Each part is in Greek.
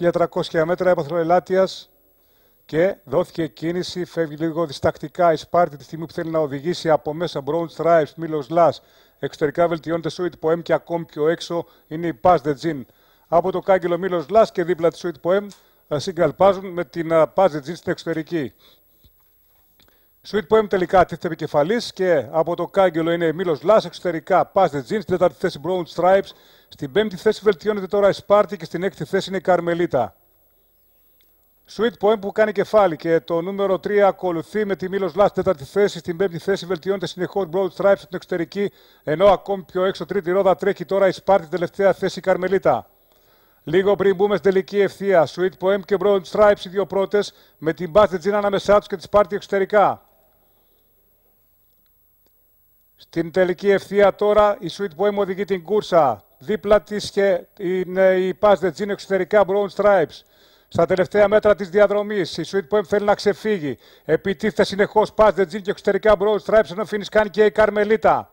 1300 μέτρα έπαθρο Ελάτιας και δόθηκε κίνηση, φεύγει λίγο διστακτικά η Σπάρτη τη στιγμή που θέλει να οδηγήσει από μέσα Brown Stripes, μίλο Λάς, εξωτερικά βελτιώνεται Σουίτ Ποέμ και ακόμη πιο έξω είναι η πάζ Από το κάγκελο Μίλο Λάς και δίπλα της Σουίτ Ποέμ συγκαλπάζουν με την πάζ ε, στην εξωτερική. Sweet Poem τελικά τίθεται επικεφαλής και από το κάγκελο είναι Μίλος Λάς. Εξωτερικά Πάστε Τζιν. Στην τέταρτη θέση Brown Stripes. Στην πέμπτη θέση βελτιώνεται τώρα η Σπάρτη και στην έκτη θέση είναι η Καρμελίτα. Sweet Poem που κάνει κεφάλι και το νούμερο 3 ακολουθεί με τη Μήλο Λά στην τέταρτη θέση. Στην πέμπτη θέση βελτιώνεται συνεχώς Brown Stripes στην εξωτερική. Ενώ ακόμη πιο έξω τρίτη ρόδα τρέχει τώρα η Σπάρτη τελευταία θέση η Καρμελίτα. Λίγο πριν μπούμε στην τελική ευθεία, Sweet Poem και Brown Stripes οι δύο πρώτες με την Bath ανάμεσά τους και τη Σπάρτη εξωτερικά. Στην τελική ευθεία τώρα η Sweet Boy οδηγεί την Κούρσα. Δίπλα της και είναι η Paz de Gino εξωτερικά Brown Stripes. Στα τελευταία μέτρα της διαδρομής, η Sweet Poem θέλει να ξεφύγει. Επιτίθεται συνεχώς Paz de Gino και εξωτερικά Brown Stripes, ενώ φύνει κάνει και η Καρμελίτα.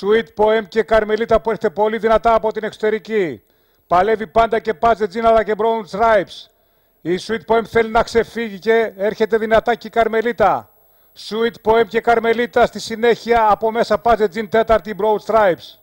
Sweet Poem και Καρμελίτα που έρχεται πολύ δυνατά από την εξωτερική. Παλεύει πάντα και Paz de Gino αλλά και Brown Stripes. Η Sweet Poem θέλει να ξεφύγει και έρχεται δυνατά και η Καρμελίτα. Sweet Poem και Καρμελίτα στη συνέχεια από μέσα Τζιν τέταρτη Broad Stripes.